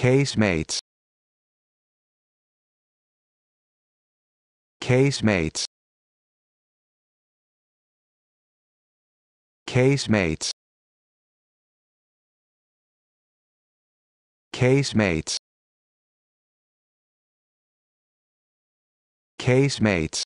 Casemates. Casemates. Casemates. Casemates. Casemates.